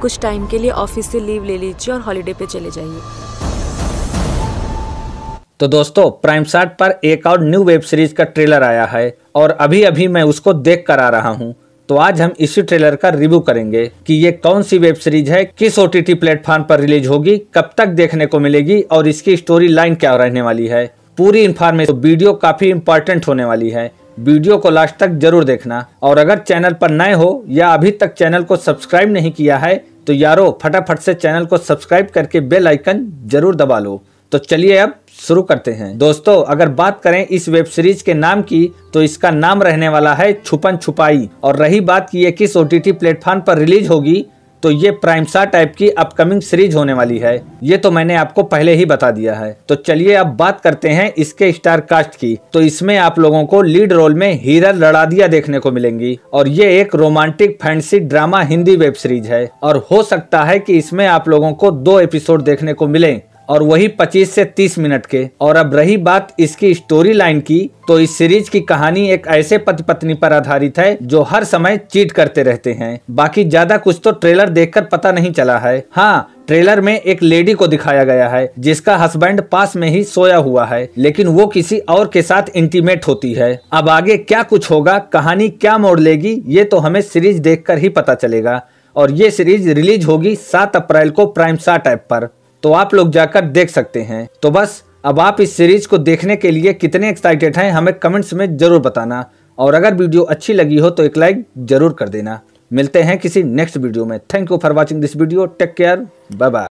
कुछ टाइम के लिए ऑफिस से लीव ले लीजिए और हॉलीडे पे चले जाइए तो दोस्तों प्राइम शार्ट पर एक और न्यू वेब सीरीज का ट्रेलर आया है और अभी अभी मैं उसको देख कर आ रहा हूँ तो आज हम इसी ट्रेलर का रिव्यू करेंगे कि ये कौन सी वेब सीरीज है किस ओ टी प्लेटफॉर्म पर रिलीज होगी कब तक देखने को मिलेगी और इसकी स्टोरी लाइन क्या रहने वाली है पूरी इन्फॉर्मेशन तो वीडियो काफी इम्पोर्टेंट होने वाली है वीडियो को लास्ट तक जरूर देखना और अगर चैनल पर नए हो या अभी तक चैनल को सब्सक्राइब नहीं किया है तो यारो फटाफट से चैनल को सब्सक्राइब करके बेल आइकन जरूर दबा लो तो चलिए अब शुरू करते हैं दोस्तों अगर बात करें इस वेब सीरीज के नाम की तो इसका नाम रहने वाला है छुपन छुपाई और रही बात की ये किस ओ टी प्लेटफॉर्म पर रिलीज होगी तो ये प्राइमसा टाइप की अपकमिंग सीरीज होने वाली है ये तो मैंने आपको पहले ही बता दिया है तो चलिए अब बात करते हैं इसके स्टार कास्ट की तो इसमें आप लोगों को लीड रोल में हीरा लड़ादिया देखने को मिलेंगी और ये एक romantic fancy drama Hindi web series है और हो सकता है की इसमें आप लोगों को दो एपिसोड देखने को मिले और वही 25 से 30 मिनट के और अब रही बात इसकी स्टोरी लाइन की तो इस सीरीज की कहानी एक ऐसे पति पत्नी पर आधारित है जो हर समय चीट करते रहते हैं बाकी ज्यादा कुछ तो ट्रेलर देखकर पता नहीं चला है हाँ ट्रेलर में एक लेडी को दिखाया गया है जिसका हस्बैंड पास में ही सोया हुआ है लेकिन वो किसी और के साथ इंटीमेट होती है अब आगे क्या कुछ होगा कहानी क्या मोड़ लेगी ये तो हमें सीरीज देखकर ही पता चलेगा और ये सीरीज रिलीज होगी सात अप्रैल को प्राइम सा ऐप पर तो आप लोग जाकर देख सकते हैं तो बस अब आप इस सीरीज को देखने के लिए कितने एक्साइटेड हैं हमें कमेंट्स में ज़रूर बताना और अगर वीडियो अच्छी लगी हो तो एक लाइक ज़रूर कर देना मिलते हैं किसी नेक्स्ट वीडियो में thank you for watching this video take care bye bye